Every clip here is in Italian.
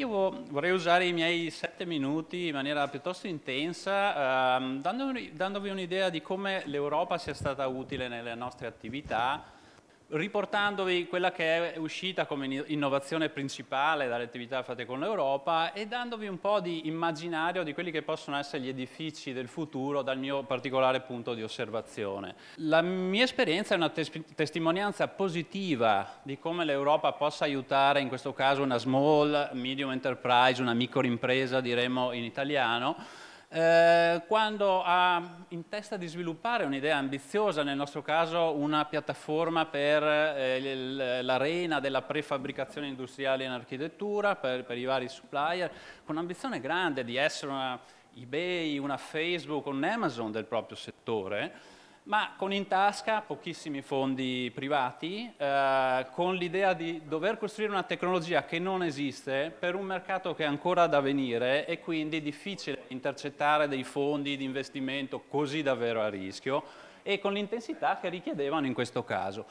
Io vorrei usare i miei sette minuti in maniera piuttosto intensa, ehm, dandovi un'idea di come l'Europa sia stata utile nelle nostre attività, riportandovi quella che è uscita come innovazione principale dalle attività fatte con l'Europa e dandovi un po' di immaginario di quelli che possono essere gli edifici del futuro dal mio particolare punto di osservazione. La mia esperienza è una tes testimonianza positiva di come l'Europa possa aiutare in questo caso una small, medium enterprise, una microimpresa diremo in italiano, eh, quando ha in testa di sviluppare un'idea ambiziosa, nel nostro caso una piattaforma per eh, l'arena della prefabbricazione industriale in architettura, per, per i vari supplier, con un'ambizione grande di essere una eBay, una Facebook, un Amazon del proprio settore, ma con in tasca pochissimi fondi privati, eh, con l'idea di dover costruire una tecnologia che non esiste per un mercato che è ancora da venire e quindi difficile intercettare dei fondi di investimento così davvero a rischio e con l'intensità che richiedevano in questo caso.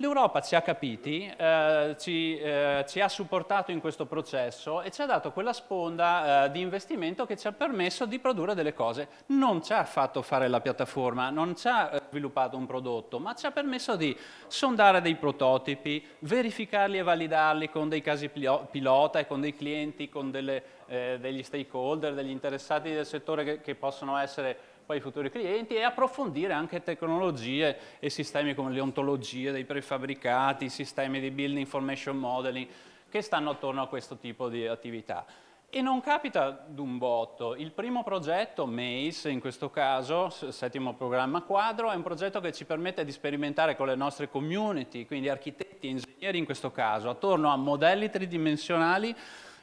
L'Europa ci ha capiti, eh, ci, eh, ci, ha supportato in questo processo e ci ha dato quella sponda eh, di investimento che ci ha permesso di produrre delle cose. Non ci ha fatto fare la piattaforma, non ci ha eh, sviluppato un prodotto, ma ci ha permesso di sondare dei prototipi, verificarli e validarli con dei casi pilota e con dei clienti, con delle, eh, degli stakeholder, degli interessati del settore che, che possono essere poi i futuri clienti e approfondire anche tecnologie e sistemi come le ontologie dei prefabbricati, sistemi di building information modeling che stanno attorno a questo tipo di attività. E non capita d'un botto. Il primo progetto, MACE in questo caso, settimo programma quadro, è un progetto che ci permette di sperimentare con le nostre community, quindi architetti e ingegneri in questo caso, attorno a modelli tridimensionali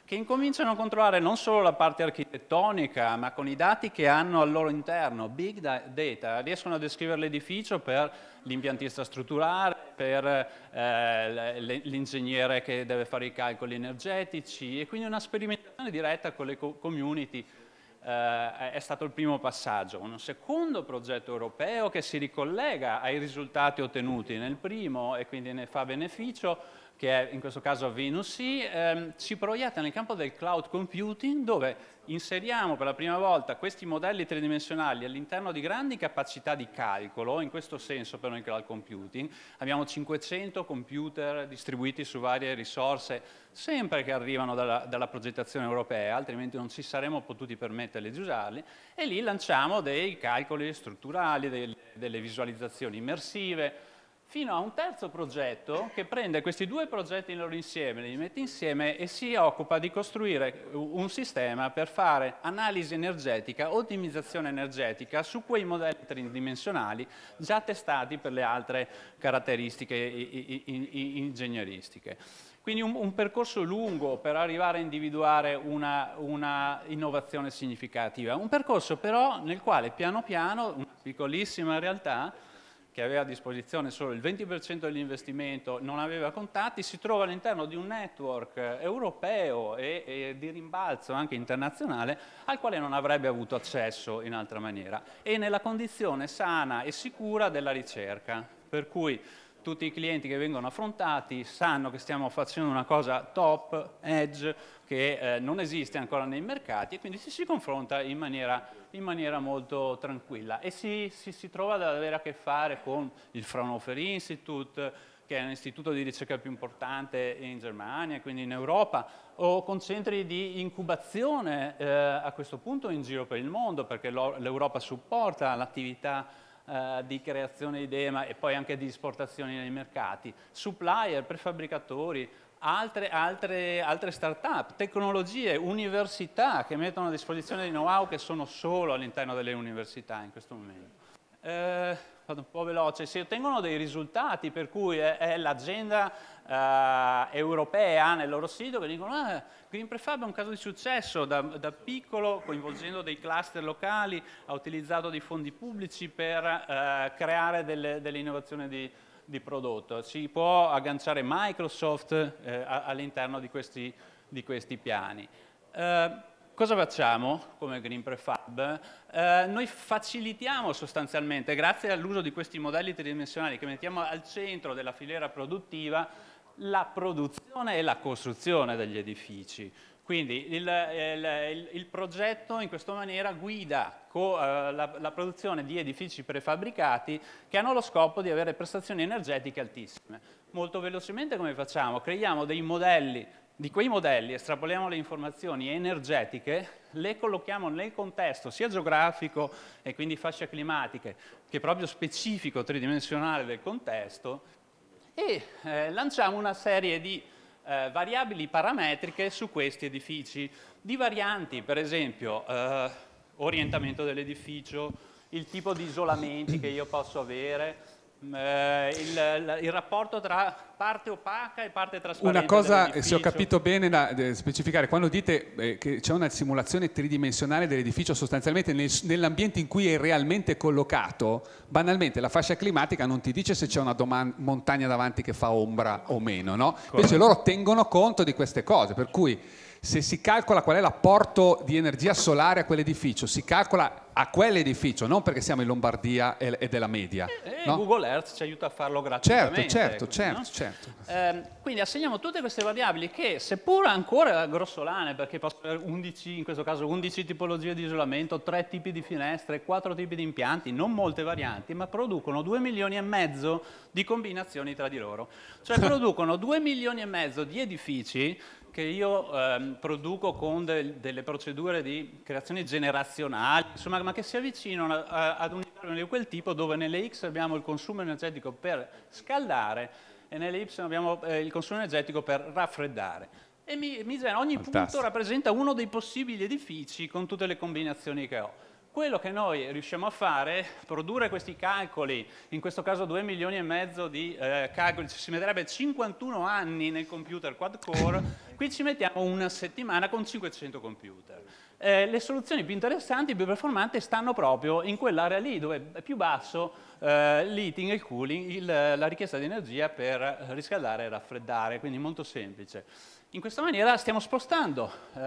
che incominciano a controllare non solo la parte architettonica, ma con i dati che hanno al loro interno, big data, riescono a descrivere l'edificio per l'impiantista strutturale, per eh, l'ingegnere che deve fare i calcoli energetici e quindi una sperimentazione diretta con le community eh, è stato il primo passaggio. Un secondo progetto europeo che si ricollega ai risultati ottenuti nel primo e quindi ne fa beneficio che è in questo caso Venus C, ehm, si proietta nel campo del cloud computing dove inseriamo per la prima volta questi modelli tridimensionali all'interno di grandi capacità di calcolo, in questo senso per noi cloud computing, abbiamo 500 computer distribuiti su varie risorse, sempre che arrivano dalla, dalla progettazione europea, altrimenti non ci saremmo potuti permetterli di usarli, e lì lanciamo dei calcoli strutturali, dei, delle visualizzazioni immersive, fino a un terzo progetto che prende questi due progetti in loro insieme, li mette insieme e si occupa di costruire un sistema per fare analisi energetica, ottimizzazione energetica su quei modelli tridimensionali già testati per le altre caratteristiche ingegneristiche. Quindi un, un percorso lungo per arrivare a individuare una, una innovazione significativa, un percorso però nel quale piano piano, una piccolissima realtà, che aveva a disposizione solo il 20% dell'investimento, non aveva contatti, si trova all'interno di un network eh, europeo e, e, di rimbalzo anche internazionale al quale non avrebbe avuto accesso in altra maniera e nella condizione sana e sicura della ricerca. Per cui tutti i clienti che vengono affrontati sanno che stiamo facendo una cosa top, edge, che eh, non esiste ancora nei mercati e quindi si, si confronta in maniera, in maniera, molto tranquilla e si, si, si trova ad avere a che fare con il Fraunhofer Institute, che è un istituto di ricerca più importante in Germania, quindi in Europa, o con centri di incubazione eh, a questo punto in giro per il mondo, perché l'Europa supporta l'attività eh, di creazione di dema e poi anche di esportazioni nei mercati, supplier, prefabbricatori, altre, altre, altre start-up, tecnologie, università che mettono a disposizione di know-how che sono solo all'interno delle università in questo momento. Eh, vado un po' veloce, si ottengono dei risultati per cui è, è l'agenda eh, europea nel loro sito che dicono ah, Green Prefab è un caso di successo, da, da piccolo coinvolgendo dei cluster locali ha utilizzato dei fondi pubblici per eh, creare delle, delle innovazioni di, di, prodotto. Si può agganciare Microsoft eh, all'interno di, di questi, piani. Eh, cosa facciamo come Green Prefab? Eh, noi facilitiamo sostanzialmente, grazie all'uso di questi modelli tridimensionali che mettiamo al centro della filiera produttiva, la produzione e la costruzione degli edifici. Quindi il, il, il progetto in questa maniera guida co, eh, la, la, produzione di edifici prefabbricati che hanno lo scopo di avere prestazioni energetiche altissime. Molto velocemente come facciamo? Creiamo dei modelli, di quei modelli estrapoliamo le informazioni energetiche, le collochiamo nel contesto sia geografico e quindi fasce climatiche che proprio specifico tridimensionale del contesto e eh, lanciamo una serie di eh, variabili parametriche su questi edifici, di varianti, per esempio eh, orientamento dell'edificio, il tipo di isolamenti che io posso avere, eh, il, il, rapporto tra parte opaca e parte trasparente. Una cosa, eh, se ho capito bene, da eh, specificare, quando dite eh, che c'è una simulazione tridimensionale dell'edificio, sostanzialmente nel, nell'ambiente in cui è realmente collocato, banalmente la fascia climatica non ti dice se c'è una montagna davanti che fa ombra o meno, no? Invece loro tengono conto di queste cose, per cui se si calcola qual è l'apporto di energia solare a quell'edificio, si calcola a quell'edificio, non perché siamo in Lombardia e, della media. E, eh, eh, no? Google Earth ci aiuta a farlo gratuitamente. Certo, certo, quindi, ecco, certo. No? certo. Eh, quindi assegniamo tutte queste variabili che, seppur ancora grossolane, perché possono avere 11, in questo caso 11 tipologie di isolamento, 3 tipi di finestre, 4 tipi di impianti, non molte varianti, ma producono 2 milioni e mezzo di combinazioni tra di loro. Cioè producono 2 milioni e mezzo di edifici che io ehm, produco con del, delle procedure di creazioni generazionali, insomma ma che si avvicinano ad un intervallo di quel tipo dove nelle X abbiamo il consumo energetico per scaldare e nelle Y abbiamo eh, il consumo energetico per raffreddare. E mi, mi genera, ogni Fantastico. punto rappresenta uno dei possibili edifici con tutte le combinazioni che ho. Quello che noi riusciamo a fare, produrre questi calcoli, in questo caso 2 milioni e mezzo di eh, calcoli, ci si metterebbe 51 anni nel computer quad core, qui ci mettiamo una settimana con 500 computer. Eh, le soluzioni più interessanti, più performanti stanno proprio in quell'area lì dove è più basso eh, l'heating e il cooling, il, la richiesta di energia per riscaldare e raffreddare, quindi molto semplice. In questa maniera stiamo spostando eh,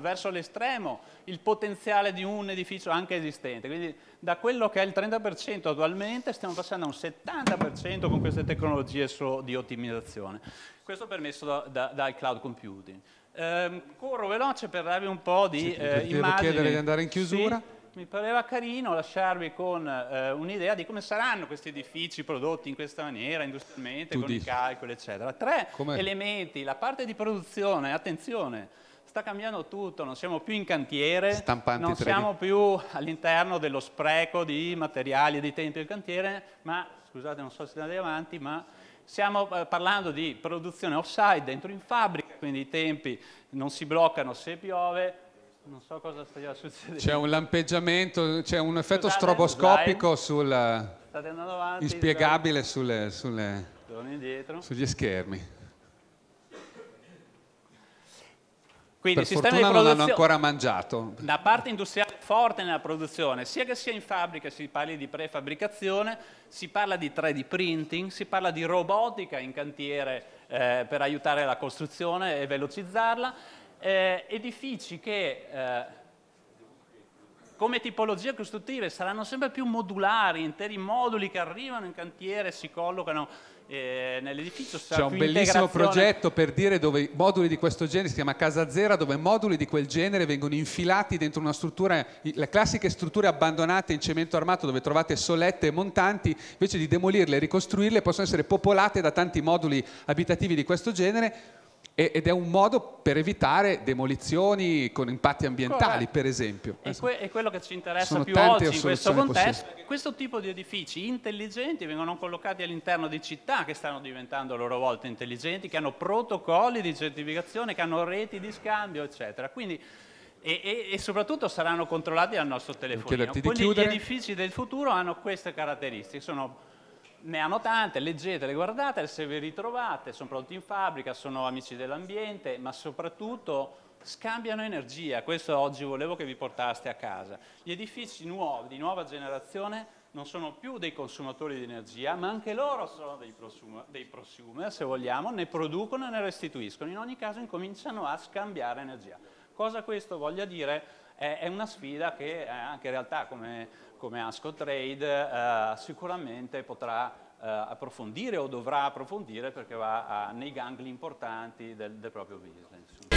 verso l'estremo il potenziale di un edificio anche esistente, quindi da quello che è il 30% attualmente stiamo passando a un 70% con queste tecnologie di ottimizzazione. Questo permesso da, da, dal cloud computing. Eh, corro veloce per darvi un po' di sì, eh, immagini. chiedere di andare in chiusura. Sì, mi pareva carino lasciarvi con eh, un'idea di come saranno questi edifici prodotti in questa maniera, industrialmente, tu con dici. i calcoli, eccetera. Tre Com'è? elementi, la parte di produzione, attenzione, sta cambiando tutto, non siamo più in cantiere, Stampanti non 3D. siamo più all'interno dello spreco di materiali e di tempi del cantiere, ma, scusate non so se andate avanti, ma stiamo eh, parlando di produzione offside dentro in fabbrica, quindi i tempi non si bloccano se piove, non so cosa stia succedendo. C'è un lampeggiamento, c'è un effetto Scusate, stroboscopico sul, eh, avanti, inspiegabile sulle, sulle, sugli schermi. Quindi per sistema fortuna non hanno ancora mangiato. La parte industriale forte nella produzione, sia che sia in fabbrica, si parli di prefabbricazione, si parla di 3D printing, si parla di robotica in cantiere eh, per aiutare la costruzione e velocizzarla. Eh, edifici che eh, come tipologie costruttive saranno sempre più modulari, interi moduli che arrivano in cantiere, e si collocano eh, nell'edificio. C'è un bellissimo progetto per dire dove moduli di questo genere, si chiama Casa Zera, dove moduli di quel genere vengono infilati dentro una struttura, le classiche strutture abbandonate in cemento armato dove trovate solette e montanti, invece di demolirle e ricostruirle possono essere popolate da tanti moduli abitativi di questo genere ed è un modo per evitare demolizioni con impatti ambientali, per esempio. E que quello che ci interessa Sono più oggi in questo contesto. è che Questo tipo di edifici intelligenti vengono collocati all'interno di città che stanno diventando a loro volta intelligenti, che hanno protocolli di certificazione, che hanno reti di scambio, eccetera. Quindi, e, e, e, soprattutto saranno controllati dal nostro telefonino. Quindi gli edifici del futuro hanno queste caratteristiche, sono ne hanno tante, leggetele, guardatele, se vi ritrovate, sono prodotti in fabbrica, sono amici dell'ambiente, ma soprattutto scambiano energia, questo oggi volevo che vi portaste a casa. Gli edifici nuovi, di nuova generazione, non sono più dei consumatori di energia, ma anche loro sono dei, prosumer, dei prosumer se vogliamo, ne producono e ne restituiscono, in ogni caso incominciano a scambiare energia. Cosa questo voglia dire? è una sfida che eh, anche in realtà come, come Asco Trade eh, sicuramente potrà eh, approfondire o dovrà approfondire perché va a, nei gangli importanti del, del proprio business.